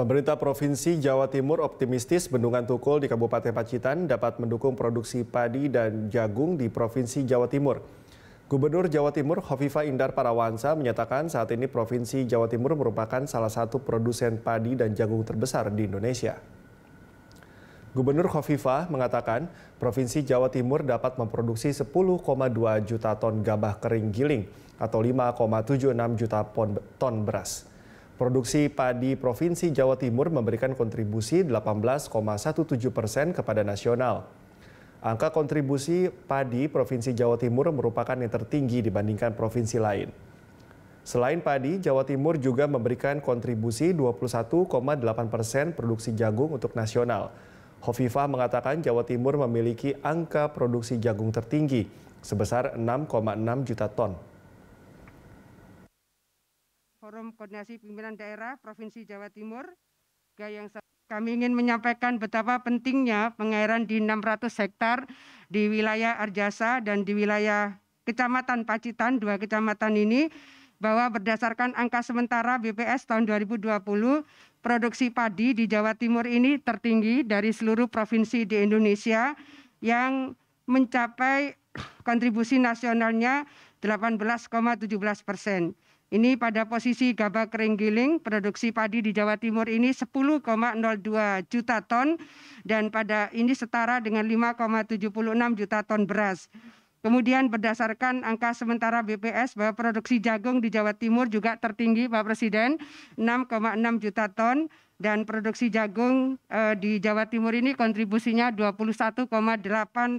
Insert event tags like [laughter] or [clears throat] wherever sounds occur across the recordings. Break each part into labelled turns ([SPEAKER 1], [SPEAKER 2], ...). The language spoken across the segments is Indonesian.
[SPEAKER 1] Pemerintah Provinsi Jawa Timur optimistis Bendungan Tukul di Kabupaten Pacitan dapat mendukung produksi padi dan jagung di Provinsi Jawa Timur. Gubernur Jawa Timur Hovifa Indar Parawansa menyatakan saat ini Provinsi Jawa Timur merupakan salah satu produsen padi dan jagung terbesar di Indonesia. Gubernur Hovifa mengatakan Provinsi Jawa Timur dapat memproduksi 10,2 juta ton gabah kering giling atau 5,76 juta ton beras. Produksi padi Provinsi Jawa Timur memberikan kontribusi 18,17 persen kepada nasional. Angka kontribusi padi Provinsi Jawa Timur merupakan yang tertinggi dibandingkan provinsi lain. Selain padi, Jawa Timur juga memberikan kontribusi 21,8 persen produksi jagung untuk nasional. Hovifah mengatakan Jawa Timur memiliki angka produksi jagung tertinggi sebesar 6,6 juta ton.
[SPEAKER 2] Forum Koordinasi Pimpinan Daerah Provinsi Jawa Timur. Gayang kami ingin menyampaikan betapa pentingnya pengairan di 600 hektar di wilayah Arjasa dan di wilayah Kecamatan Pacitan, dua kecamatan ini bahwa berdasarkan angka sementara BPS tahun 2020, produksi padi di Jawa Timur ini tertinggi dari seluruh provinsi di Indonesia yang mencapai [clears throat] kontribusi nasionalnya 18,17 persen. Ini pada posisi gabah kering giling, produksi padi di Jawa Timur ini 10,02 juta ton dan pada ini setara dengan 5,76 juta ton beras. Kemudian berdasarkan angka sementara BPS bahwa produksi jagung di Jawa Timur juga tertinggi Pak Presiden 6,6 juta ton dan produksi jagung eh, di Jawa Timur ini kontribusinya 21,8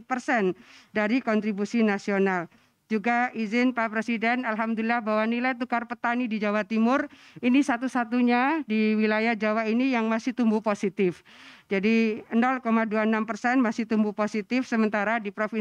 [SPEAKER 2] persen dari kontribusi nasional. Juga izin Pak Presiden, Alhamdulillah bahwa nilai tukar petani di Jawa Timur ini satu-satunya di wilayah Jawa ini yang masih tumbuh positif. Jadi 0,26 persen masih tumbuh positif, sementara di Provinsi